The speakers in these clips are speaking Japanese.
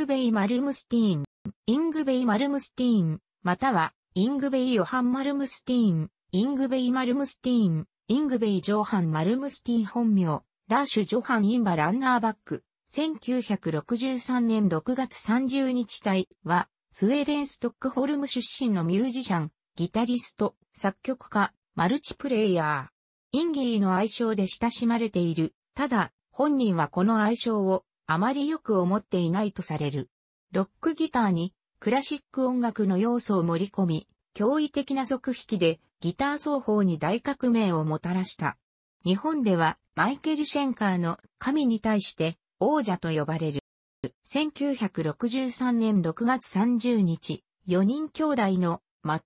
ングベイ・マルムスティーン、イングベイ・マルムスティーン、または、イングベイ・ヨハン・マルムスティーン、イングベイ・マルムスティーン、イングベイ・ジョハン・マルムスティーン本名、ラッシュ・ジョハン・インバ・ランナーバック、1963年6月30日帯は、スウェーデン・ストックホルム出身のミュージシャン、ギタリスト、作曲家、マルチプレイヤー。インギーの愛称で親しまれている。ただ、本人はこの愛称をあまりよく思っていないとされる。ロックギターにクラシック音楽の要素を盛り込み、驚異的な即弾きでギター奏法に大革命をもたらした。日本ではマイケル・シェンカーの神に対して王者と呼ばれる。1963年6月30日、4人兄弟の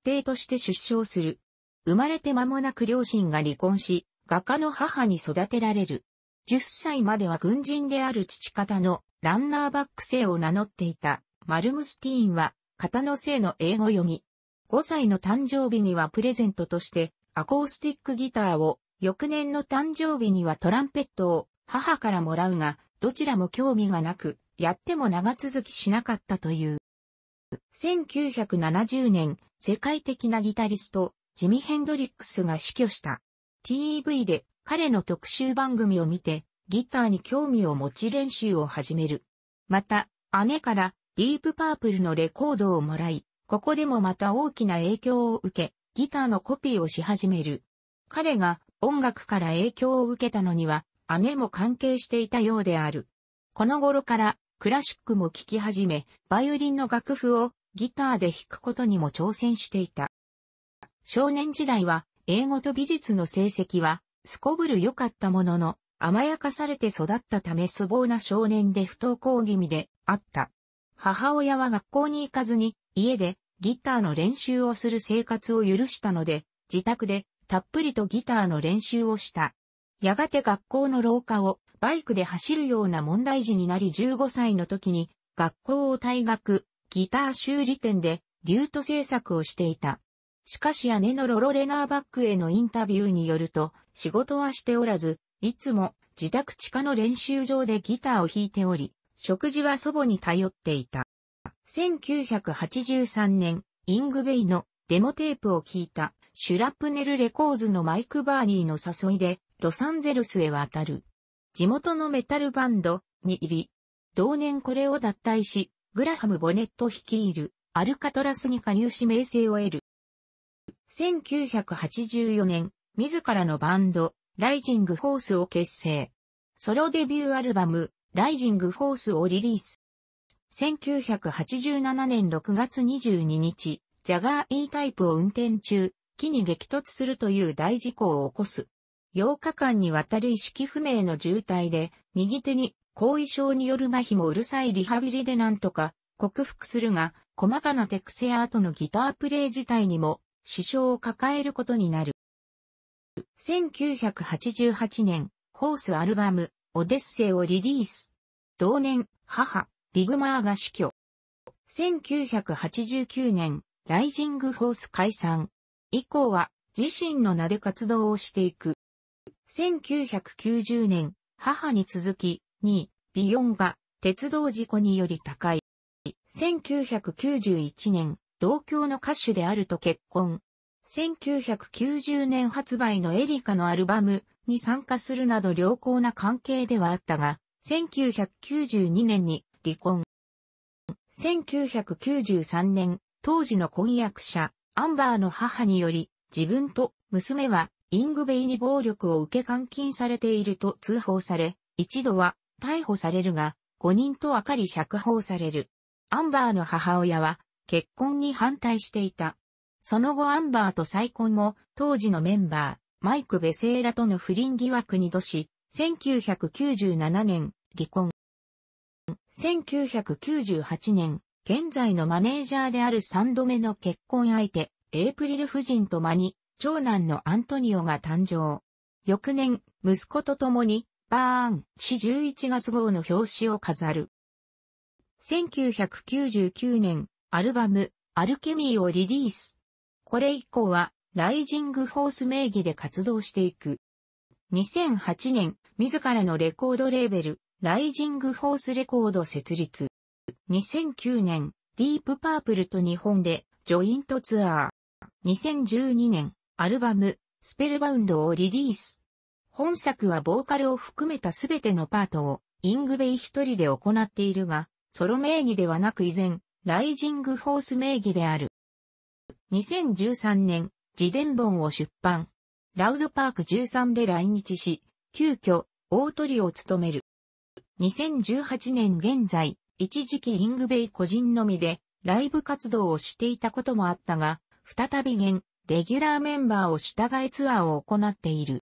末弟として出生する。生まれて間もなく両親が離婚し、画家の母に育てられる。10歳までは軍人である父方のランナーバック姓を名乗っていたマルムスティーンは方の姓の英語読み。5歳の誕生日にはプレゼントとしてアコースティックギターを、翌年の誕生日にはトランペットを母からもらうが、どちらも興味がなく、やっても長続きしなかったという。1970年、世界的なギタリスト、ジミ・ヘンドリックスが死去した。TV で彼の特集番組を見て、ギターに興味を持ち練習を始める。また、姉からディープパープルのレコードをもらい、ここでもまた大きな影響を受け、ギターのコピーをし始める。彼が音楽から影響を受けたのには、姉も関係していたようである。この頃からクラシックも聴き始め、バイオリンの楽譜をギターで弾くことにも挑戦していた。少年時代は英語と美術の成績はすこぶる良かったものの、甘やかされて育ったため粗暴な少年で不登校気味であった。母親は学校に行かずに、家でギターの練習をする生活を許したので、自宅でたっぷりとギターの練習をした。やがて学校の廊下をバイクで走るような問題児になり15歳の時に学校を退学、ギター修理店でリュート制作をしていた。しかし姉のロロレナーバックへのインタビューによると、仕事はしておらず、いつも自宅地下の練習場でギターを弾いており、食事は祖母に頼っていた。1983年、イングベイのデモテープを聞いたシュラプネルレコーズのマイク・バーニーの誘いでロサンゼルスへ渡る。地元のメタルバンドに入り、同年これを脱退し、グラハム・ボネット率いるアルカトラスに加入し名声を得る。1984年、自らのバンド、ライジングフォースを結成。ソロデビューアルバム、ライジングフォースをリリース。1987年6月22日、ジャガー E タイプを運転中、木に激突するという大事故を起こす。8日間にわたる意識不明の重体で、右手に後遺症による麻痺もうるさいリハビリでなんとか克服するが、細かな手癖や後のギタープレイ自体にも支障を抱えることになる。1988年、ホースアルバム、オデッセイをリリース。同年、母、リグマーが死去。1989年、ライジングフォース解散。以降は、自身の名で活動をしていく。1990年、母に続き、2、ビヨンが、鉄道事故により高い。1991年、同郷の歌手であると結婚。1990年発売のエリカのアルバムに参加するなど良好な関係ではあったが、1992年に離婚。1993年、当時の婚約者、アンバーの母により、自分と娘はイングベイに暴力を受け監禁されていると通報され、一度は逮捕されるが、5人と分かり釈放される。アンバーの母親は結婚に反対していた。その後アンバーと再婚も、当時のメンバー、マイク・ベセーラとの不倫疑惑に度し、1997年、離婚。1998年、現在のマネージャーである3度目の結婚相手、エイプリル夫人と間に、長男のアントニオが誕生。翌年、息子と共に、バーン、市11月号の表紙を飾る。1999年、アルバム、アルケミーをリリース。これ以降は、ライジングフォース名義で活動していく。2008年、自らのレコードレーベル、ライジングフォースレコード設立。2009年、ディープパープルと日本で、ジョイントツアー。2012年、アルバム、スペルバウンドをリリース。本作はボーカルを含めたすべてのパートを、イングベイ一人で行っているが、ソロ名義ではなく以前、ライジングフォース名義である。2013年、自伝本を出版。ラウドパーク13で来日し、急遽、大鳥を務める。2018年現在、一時期イングベイ個人のみで、ライブ活動をしていたこともあったが、再び現、レギュラーメンバーを従いツアーを行っている。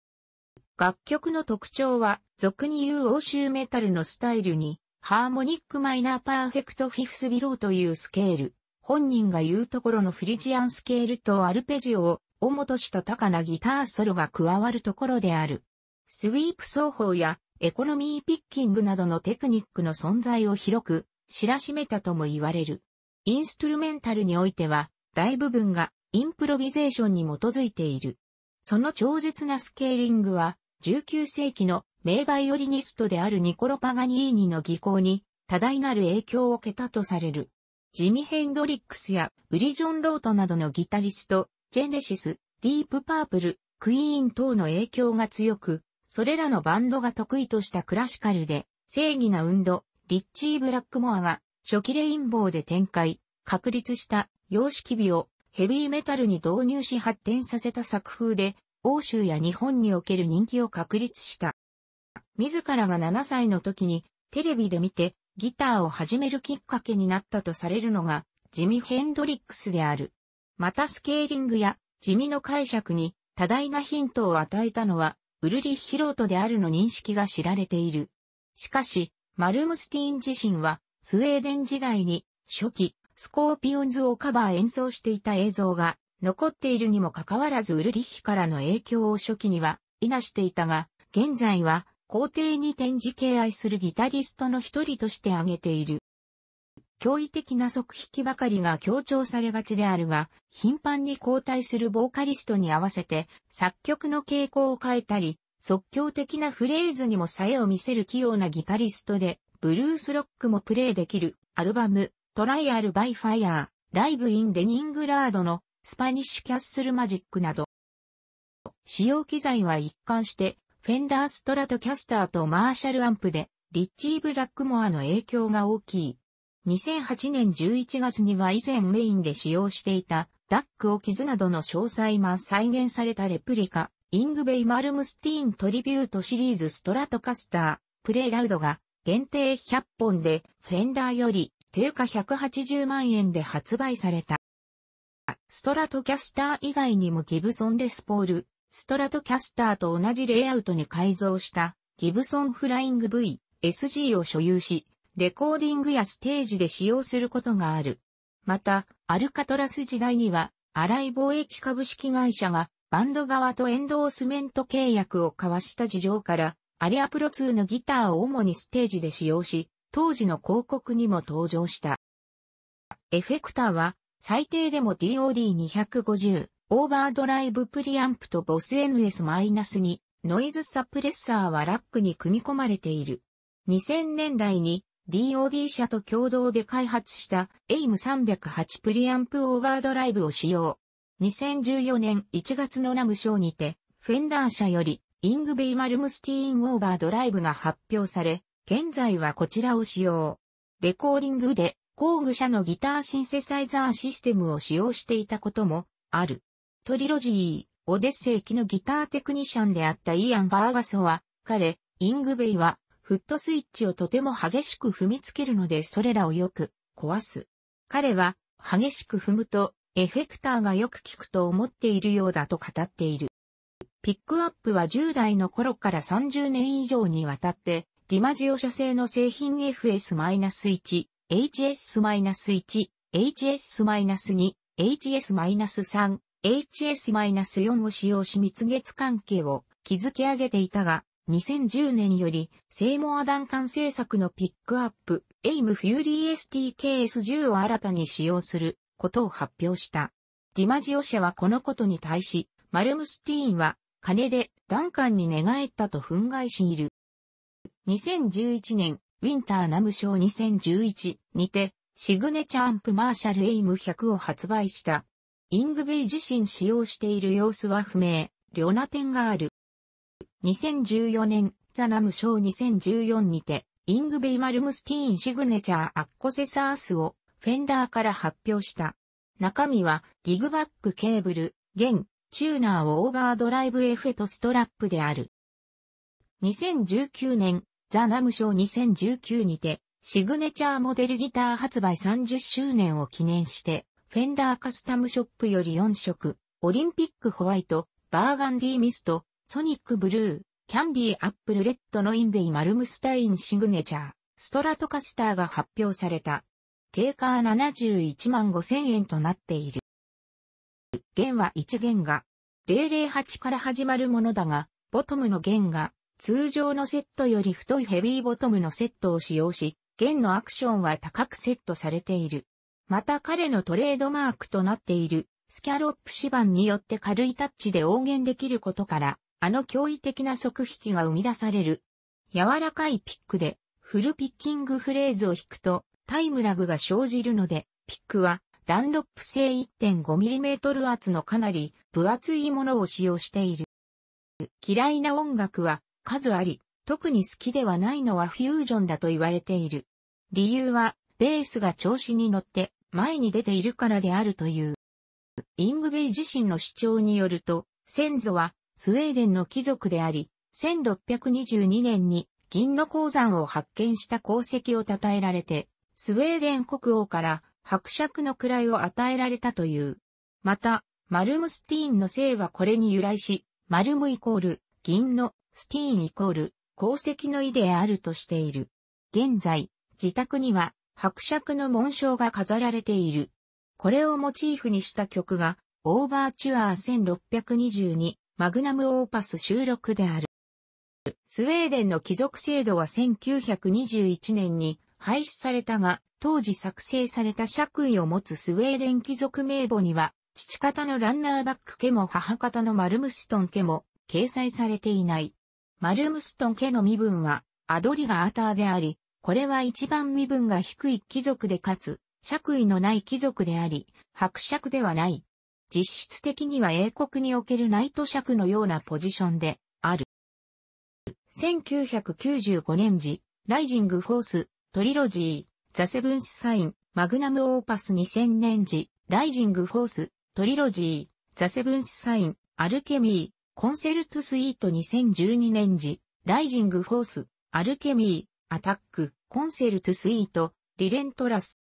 楽曲の特徴は、俗に言う欧州メタルのスタイルに、ハーモニックマイナーパーフェクトフィフスビローというスケール、本人が言うところのフリジアンスケールとアルペジオを、主とした高なギターソロが加わるところである。スウィープ奏法やエコノミーピッキングなどのテクニックの存在を広く知らしめたとも言われる。インストゥルメンタルにおいては大部分がインプロビゼーションに基づいている。その超絶なスケーリングは19世紀の名バイオリニストであるニコロ・パガニーニの技巧に多大なる影響を受けたとされる。ジミ・ヘンドリックスやブリジョン・ロートなどのギタリスト、ジェネシス、ディープ・パープル、クイーン等の影響が強く、それらのバンドが得意としたクラシカルで、正義な運動、リッチー・ブラックモアが初期レインボーで展開、確立した様式美をヘビーメタルに導入し発展させた作風で、欧州や日本における人気を確立した。自らが7歳の時にテレビで見てギターを始めるきっかけになったとされるのが、ジミ・ヘンドリックスである。またスケーリングや、ジミの解釈に多大なヒントを与えたのは、ウルリッヒロートであるの認識が知られている。しかし、マルムスティーン自身は、スウェーデン時代に、初期、スコーピオンズをカバー演奏していた映像が、残っているにもかかわらずウルリッヒからの影響を初期には、否していたが、現在は、皇帝に展示敬愛するギタリストの一人として挙げている。驚異的な即弾きばかりが強調されがちであるが、頻繁に交代するボーカリストに合わせて作曲の傾向を変えたり、即興的なフレーズにもさえを見せる器用なギタリストで、ブルースロックもプレイできるアルバム、トライアルバイファイアー、ライブインデニングラードのスパニッシュキャッスルマジックなど。使用機材は一貫してフェンダーストラトキャスターとマーシャルアンプで、リッチー・ブラックモアの影響が大きい。2008年11月には以前メインで使用していた、ダックを傷などの詳細が再現されたレプリカ、イングベイ・マルムスティーントリビュートシリーズストラトカスター、プレイラウドが限定100本で、フェンダーより定価180万円で発売された。ストラトキャスター以外にもギブソンレスポール、ストラトキャスターと同じレイアウトに改造したギブソンフライング V、SG を所有し、レコーディングやステージで使用することがある。また、アルカトラス時代には、荒井貿易株式会社がバンド側とエンドースメント契約を交わした事情から、アリアプロ2のギターを主にステージで使用し、当時の広告にも登場した。エフェクターは、最低でも DOD250、オーバードライブプリアンプとボス n s 2ノイズサプレッサーはラックに組み込まれている。2000年代に DOD 社と共同で開発した AIM308 プリアンプオーバードライブを使用。2014年1月のナムショーにて、フェンダー社よりイングベイ・マルムスティーン・オーバードライブが発表され、現在はこちらを使用。レコーディングで工具社のギターシンセサイザーシステムを使用していたこともある。トリロジー、オデッセイ機のギターテクニシャンであったイアン・バーガソは、彼、イングベイは、フットスイッチをとても激しく踏みつけるのでそれらをよく壊す。彼は激しく踏むとエフェクターがよく効くと思っているようだと語っている。ピックアップは10代の頃から30年以上にわたってディマジオ社製の製品 FS-1、HS-1、HS-2、HS-3、HS-4 を使用し蜜月関係を築き上げていたが、2010年より、セイモア弾ン製作のピックアップ、エイムフューリー STKS10 を新たに使用することを発表した。ディマジオ社はこのことに対し、マルムスティーンは、金で弾ンに寝返ったと憤慨している。2011年、ウィンターナムシー2011にて、シグネチャーアンプマーシャルエイム100を発売したイングベイ自身使用している様子は不明、両な点がある。2014年、ザナムショー2014にて、イングベイマルムスティーンシグネチャーアッコセサースをフェンダーから発表した。中身はギグバックケーブル、弦、チューナーをオーバードライブエフェとストラップである。2019年、ザ・ナムショー2019にて、シグネチャーモデルギター発売30周年を記念して、フェンダーカスタムショップより4色、オリンピックホワイト、バーガンディミスト、ソニックブルー、キャンディーアップルレッドのインベイマルムスタインシグネチャー、ストラトカスターが発表された。定価71万5千円となっている。弦は1弦が008から始まるものだが、ボトムの弦が通常のセットより太いヘビーボトムのセットを使用し、弦のアクションは高くセットされている。また彼のトレードマークとなっているスキャロップ指板によって軽いタッチで応援できることから、あの驚異的な即引きが生み出される。柔らかいピックでフルピッキングフレーズを引くとタイムラグが生じるので、ピックはダンロップ製 1.5mm 厚のかなり分厚いものを使用している。嫌いな音楽は数あり、特に好きではないのはフュージョンだと言われている。理由はベースが調子に乗って前に出ているからであるという。イングベイ自身の主張によると、先祖はスウェーデンの貴族であり、1622年に銀の鉱山を発見した功績を称えられて、スウェーデン国王から伯爵の位を与えられたという。また、マルムスティーンの姓はこれに由来し、マルムイコール、銀の、スティーンイコール、功績の意であるとしている。現在、自宅には、伯爵の紋章が飾られている。これをモチーフにした曲が、オーバーチュアー1622マグナムオーパス収録である。スウェーデンの貴族制度は1921年に廃止されたが、当時作成された爵位を持つスウェーデン貴族名簿には、父方のランナーバック家も母方のマルムストン家も掲載されていない。マルムストン家の身分はアドリガーターであり、これは一番身分が低い貴族でかつ、爵位のない貴族であり、伯爵ではない。実質的には英国におけるナイト爵のようなポジションである。1995年時、ライジング・フォース、トリロジー、ザ・セブンス・サイン、マグナム・オーパス2000年時、ライジング・フォース、トリロジー、ザ・セブンス・サイン、アルケミー、コンセルト・スイート2012年時、ライジング・フォース、アルケミアタック、コンセルトスイート、リレントラス。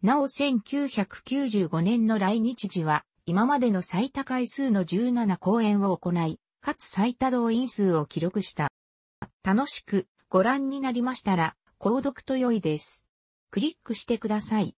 なお1995年の来日時は、今までの最多回数の17公演を行い、かつ最多動員数を記録した。楽しくご覧になりましたら、購読と良いです。クリックしてください。